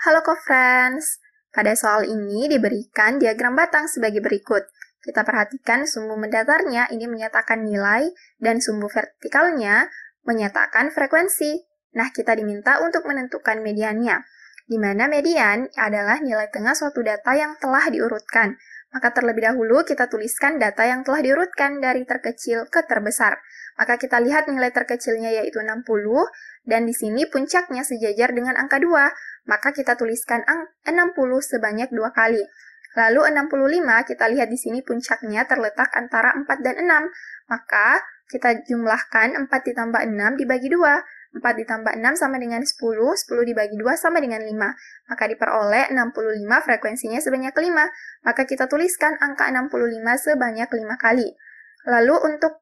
Halo co-friends, pada soal ini diberikan diagram batang sebagai berikut. Kita perhatikan sumbu mendatarnya ini menyatakan nilai dan sumbu vertikalnya menyatakan frekuensi. Nah, kita diminta untuk menentukan mediannya, di mana median adalah nilai tengah suatu data yang telah diurutkan. Maka terlebih dahulu kita tuliskan data yang telah diurutkan dari terkecil ke terbesar. Maka kita lihat nilai terkecilnya yaitu 60, dan di sini puncaknya sejajar dengan angka 2, maka kita tuliskan 60 sebanyak dua kali. Lalu 65 kita lihat di sini puncaknya terletak antara 4 dan 6, maka kita jumlahkan 4 ditambah 6 dibagi 2, 4 ditambah 6 sama dengan 10, 10 dibagi 2 sama dengan 5. Maka diperoleh 65 frekuensinya sebanyak 5. Maka kita tuliskan angka 65 sebanyak 5 kali. Lalu untuk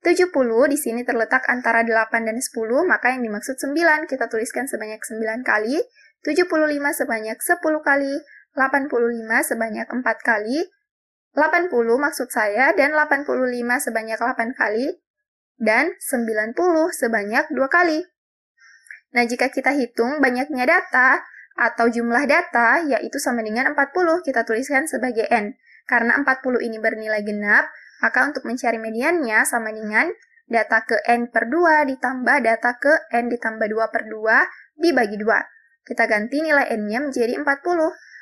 70 di sini terletak antara 8 dan 10, maka yang dimaksud 9 kita tuliskan sebanyak 9 kali, 75 sebanyak 10 kali, 85 sebanyak 4 kali, 80 maksud saya, dan 85 sebanyak 8 kali, dan 90 sebanyak dua kali. Nah, jika kita hitung banyaknya data atau jumlah data, yaitu sama dengan 40, kita tuliskan sebagai N. Karena 40 ini bernilai genap, maka untuk mencari mediannya sama dengan data ke N per 2 ditambah data ke N ditambah 2 per 2 dibagi 2. Kita ganti nilai N-nya menjadi 40.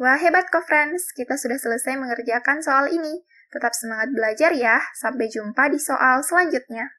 Wah hebat kok friends, kita sudah selesai mengerjakan soal ini. Tetap semangat belajar ya, sampai jumpa di soal selanjutnya.